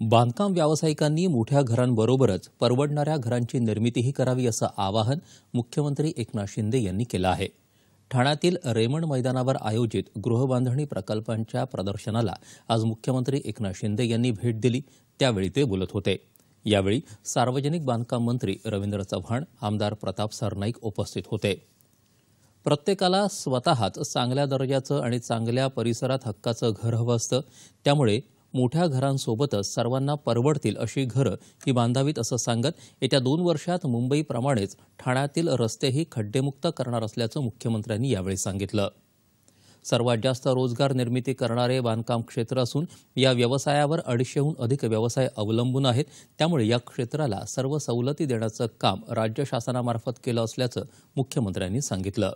बांधकाम व्यावसायिकांनी मोठ्या घरांबरोबरच परवडणाऱ्या घरांची निर्मितीही करावी असं आवाहन मुख्यमंत्री एकनाथ शिंदे यांनी केलं आहे ठाण्यातील रेमंड मैदानावर आयोजित गृहबांधणी प्रकल्पांच्या प्रदर्शनाला आज मुख्यमंत्री एकनाथ शिंदे यांनी भेट दिली त्यावेळी ते बोलत होते यावेळी सार्वजनिक बांधकाम मंत्री रवींद्र चव्हाण आमदार प्रताप सरनाईक उपस्थित होते प्रत्येकाला स्वतःच चांगल्या दर्जाचं आणि चांगल्या परिसरात हक्काचं घर हवं असतं त्यामुळे मोठ्या घरांसोबतच सर्वांना परवडतील अशी घरं ही बांधावीत असं सांगत येत्या दोन वर्षात मुंबईप्रमाणेच ठाण्यातील रस्तेही खड्डेमुक्त करणार असल्याचं मुख्यमंत्र्यांनी यावेळी सांगितलं सर्वात जास्त रोजगार निर्मिती करणारे बांधकाम क्षेत्र असून या व्यवसायावर अडीचशेहून अधिक व्यवसाय अवलंबून आहेत त्यामुळे या क्षेत्राला सर्व सवलती देण्याचं काम राज्य शासनामार्फत केलं असल्याचं मुख्यमंत्र्यांनी सांगितलं